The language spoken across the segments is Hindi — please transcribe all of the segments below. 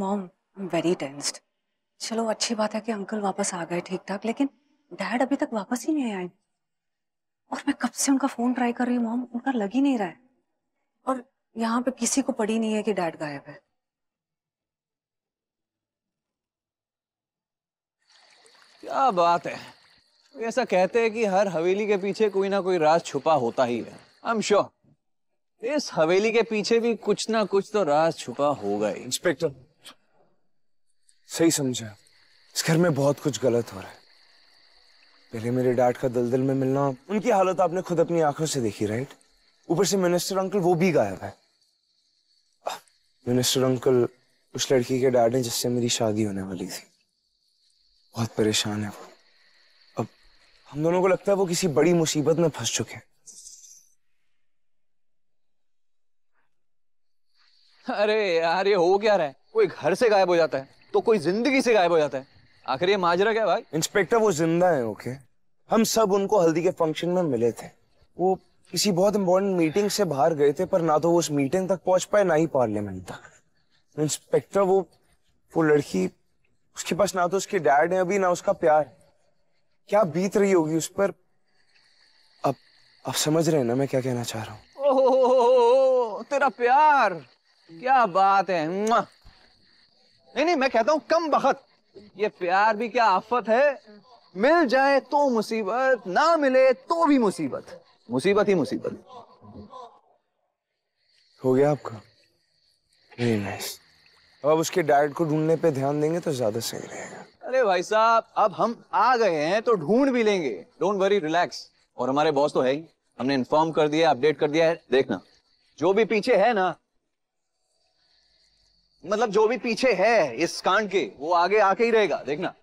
मॉम वेरी टेंस्ड चलो अच्छी बात है कि अंकल वापस आ गए ठीक ठाक लेकिन डैड अभी तक वापस ही नहीं आए और मैं कब से उनका फोन ट्राई कर रही हूँ मॉम उनका लग ही नहीं रहा है और यहाँ पे किसी को पड़ी नहीं है कि डैड गायब है क्या बात है ऐसा कहते हैं कि हर हवेली के पीछे कोई ना कोई राज छुपा होता ही है I'm sure. इस हवेली के पीछे भी कुछ ना कुछ तो राज छुपा होगा इंस्पेक्टर सही समझा इस घर में बहुत कुछ गलत हो रहा है पहले मेरे डैड का दलदल में मिलना उनकी हालत आपने खुद अपनी आंखों से देखी राइट ऊपर से मिनिस्टर अंकल वो भी गायब है मिनिस्टर अंकल उस लड़की के डैड ने जिससे मेरी शादी होने वाली थी बहुत परेशान है वो अब हम दोनों को लगता है वो किसी बड़ी मुसीबत में फंस चुके हैं अरे यार ये हो क्या रहा है कोई घर से गायब हो जाता है तो कोई जिंदगी से गायब हो जाता है आखिर ये माजरा क्या भाई इंस्पेक्टर वो जिंदा है ओके हम सब उनको हल्दी के फंक्शन में मिले थे वो किसी बहुत इंपॉर्टेंट मीटिंग से बाहर गए थे पर ना तो वो उस मीटिंग तक पहुंच पाए ना ही पार्लियामेंट तक इंस्पेक्टर वो वो लड़की उसके पास ना तो उसके डैड है अभी ना उसका प्यार है क्या बीत रही होगी उस पर अब अब समझ रहे हैं ना मैं क्या कहना चाह रहा हूँ तेरा प्यार क्या बात है नहीं नहीं मैं कहता हूँ कम बखत ये प्यार भी क्या आफत है मिल जाए तो मुसीबत ना मिले तो भी मुसीबत मुसीबत ही मुसीबत हो गया आपका वेरी नाइस अब उसके डायट को ढूंढने पे ध्यान देंगे तो ज्यादा सही रहेगा अरे भाई साहब अब हम आ गए हैं तो ढूंढ भी लेंगे डोंट वरी रिलैक्स और हमारे बॉस तो है ही हमने इन्फॉर्म कर दिया अपडेट कर दिया है देखना जो भी पीछे है ना मतलब जो भी पीछे है इस कांड के वो आगे आके ही रहेगा देखना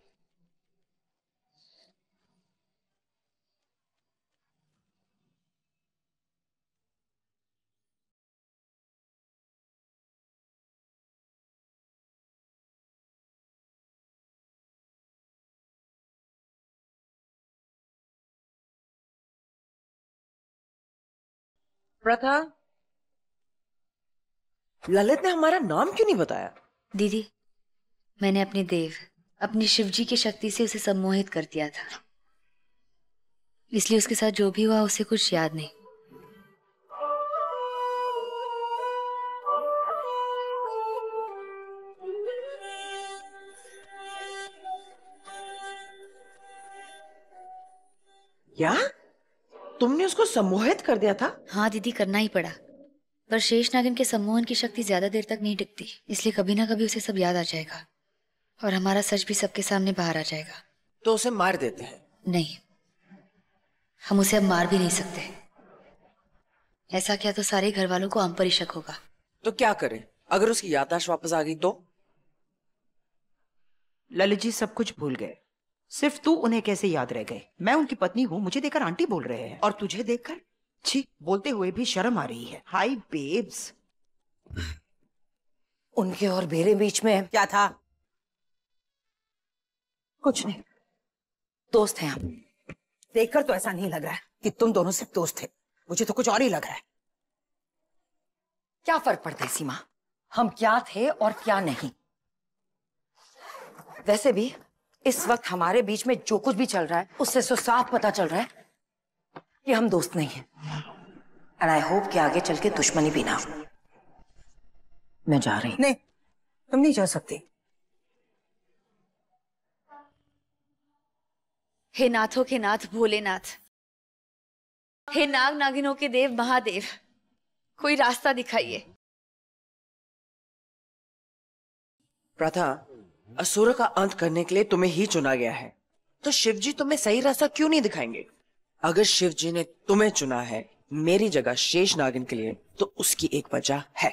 प्रथा ललित ने हमारा नाम क्यों नहीं बताया दीदी मैंने अपने देव अपनी शिवजी की शक्ति से उसे सम्मोहित कर दिया था इसलिए उसके साथ जो भी हुआ उसे कुछ याद नहीं या तुमने उसको सम्मोहित कर दिया था हाँ दीदी करना ही पड़ा पर शेष नागिन के सम्मोहन की शक्ति ज्यादा देर तक नहीं टिकती इसलिए कभी ना कभी उसे सब याद आ जाएगा और हमारा सच भी सबके सामने बाहर आ जाएगा तो उसे मार देते हैं नहीं हम उसे अब मार भी नहीं सकते ऐसा क्या तो सारे घर वालों को हम पर शक होगा तो क्या करें अगर उसकी याददाश्त वापस आ गई तो ललित जी सब कुछ भूल गए सिर्फ तू उन्हें कैसे याद रह गए मैं उनकी पत्नी हूँ मुझे देखकर आंटी बोल रहे हैं और तुझे देखकर छी बोलते हुए भी शर्म आ रही है हाय बेब्स उनके और मेरे बीच में क्या था कुछ नहीं दोस्त हैं हम देखकर तो ऐसा नहीं लग रहा है कि तुम दोनों सिर्फ दोस्त थे मुझे तो कुछ और ही लग रहा है क्या फर्क पड़ता है सीमा हम क्या थे और क्या नहीं वैसे भी इस वक्त हमारे बीच में जो कुछ भी चल रहा है उससे तो साफ पता चल रहा है कि हम दोस्त नहीं हैं एंड आई होप कि आगे चल के दुश्मनी भी ना हो मैं जा रही नहीं तुम नहीं जा सकती हे नाथों के नाथ भोलेनाथ हे नाग नागिनों के देव महादेव कोई रास्ता दिखाइए प्रथा असुर का अंत करने के लिए तुम्हें ही चुना गया है तो शिवजी तुम्हें सही रास्ता क्यों नहीं दिखाएंगे अगर शिव जी ने तुम्हें चुना है मेरी जगह शेष नागिन के लिए तो उसकी एक वजह है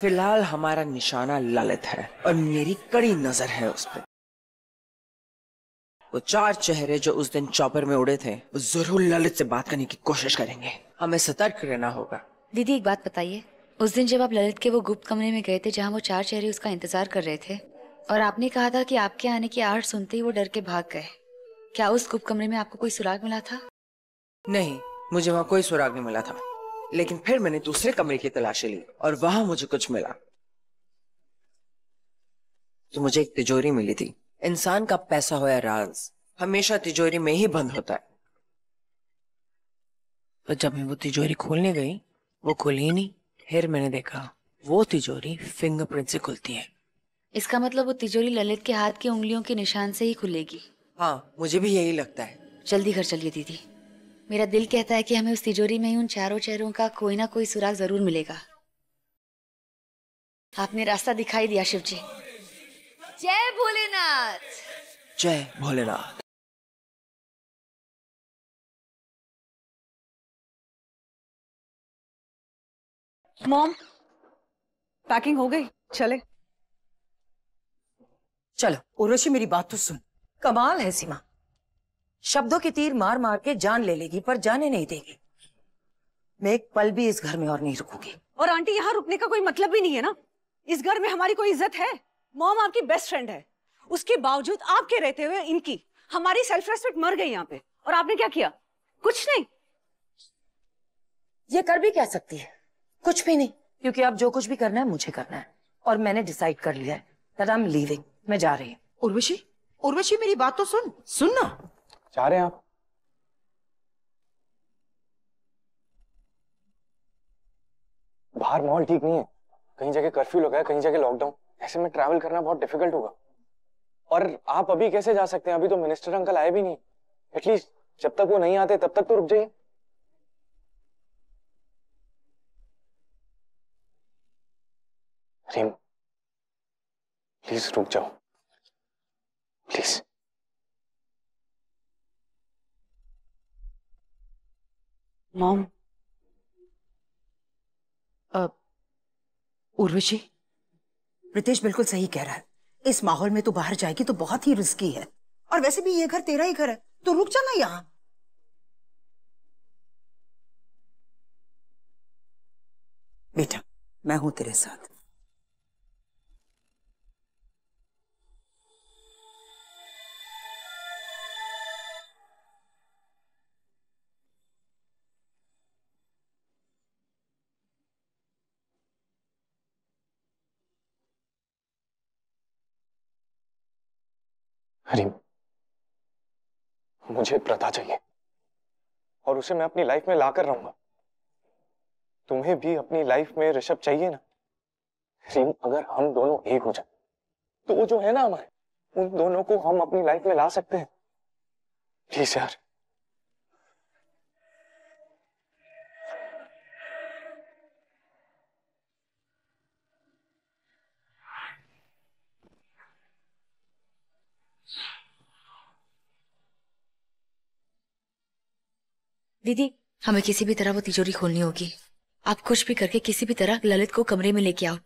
फिलहाल हमारा निशाना ललित है और मेरी कड़ी नजर है उस पर वो चार चेहरे जो उस दिन चौपर में उड़े थे वो जरूर ललित से बात करने की कोशिश करेंगे हमें सतर्क रहना होगा दीदी एक बात बताइए उस दिन जब आप ललित के वो गुप्त कमरे में गए थे जहाँ वो चार चेहरे उसका इंतजार कर रहे थे और आपने कहा था कि आपके आने की आहट सुनते ही वो डर के भाग गए क्या उस गुप्त कमरे में आपको कोई सुराग मिला था नहीं मुझे वहाँ कोई सुराग नहीं मिला था लेकिन फिर मैंने दूसरे कमरे की तलाशी ली और वहां मुझे कुछ मिला तो मुझे एक तिजोरी मिली थी इंसान का पैसा होया राज हमेशा तिजोरी में ही बंद होता है पर जब मैं वो तिजोरी खोलने गई वो खुली नहीं फिर मैंने देखा वो तिजोरी फिंगरप्रिंट से खुलती है इसका मतलब वो तिजोरी ललित के हाथ की उंगलियों के निशान से ही खुलेगी हाँ मुझे भी यही लगता है जल्दी घर चलिए दीदी मेरा दिल कहता है कि हमें उस तिजोरी में ही उन चारों चेहरों का कोई ना कोई सुराग जरूर मिलेगा आपने रास्ता दिखाई दिया शिव जी जय भोलेनाथ जय भोलेनाथ मॉम पैकिंग हो गई चले चलो उर्वशी मेरी बात तो सुन कमाल है सीमा शब्दों के तीर मार मार के जान ले लेगी पर जाने नहीं देगी मैं एक पल भी इस घर में और नहीं रुकूंगी और आंटी यहाँ रुकने का कोई मतलब भी नहीं है ना इस घर में हमारी कोई इज्जत है मॉम आपकी बेस्ट फ्रेंड है उसके बावजूद आपके रहते हुए इनकी हमारी सेल्फ रेस्पेक्ट मर गई यहाँ पे और आपने क्या किया कुछ नहीं ये कर भी क्या सकती है कुछ भी नहीं क्योंकि अब जो कुछ भी करना है मुझे करना है और मैंने डिसाइड कर लिया है दैट आई एम लीविंग मैं जा रही हूँ उर्वशी उर्वशी मेरी बात तो सुन सुन ना चाह रहे हैं आप बाहर माहौल ठीक नहीं है कहीं जगह कर्फ्यू लगा है कहीं जगह लॉकडाउन ऐसे में ट्रैवल करना बहुत डिफिकल्ट होगा और आप अभी कैसे जा सकते हैं अभी तो मिनिस्टर अंकल आए भी नहीं एटलीस्ट जब तक वो नहीं आते तब तक तो रुक जाइए रिम प्लीज रुक जाओ प्लीज मॉम उर्वशी रितेश बिल्कुल सही कह रहा है इस माहौल में तू बाहर जाएगी तो बहुत ही रिस्की है और वैसे भी ये घर तेरा ही घर है तो रुक जाना यहां बेटा मैं हूं तेरे साथ हरी मुझे प्रदा चाहिए और उसे मैं अपनी लाइफ में ला कर रहूंगा तुम्हें भी अपनी लाइफ में ऋषभ चाहिए ना रिम अगर हम दोनों एक हो जाए तो वो जो है ना हमारे उन दोनों को हम अपनी लाइफ में ला सकते हैं प्लीज यार दीदी हमें किसी भी तरह वो तिजोरी खोलनी होगी आप कुछ भी करके किसी भी तरह ललित को कमरे में लेके आओ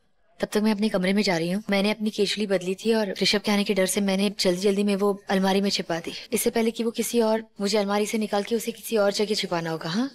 तब तक मैं अपने कमरे में जा रही हूँ मैंने अपनी केचली बदली थी और ऋषभ के आने के डर से मैंने जल्दी जल्दी में वो अलमारी में छिपा दी इससे पहले कि वो किसी और मुझे अलमारी से निकाल के उसे किसी और जगह छिपाना होगा हाँ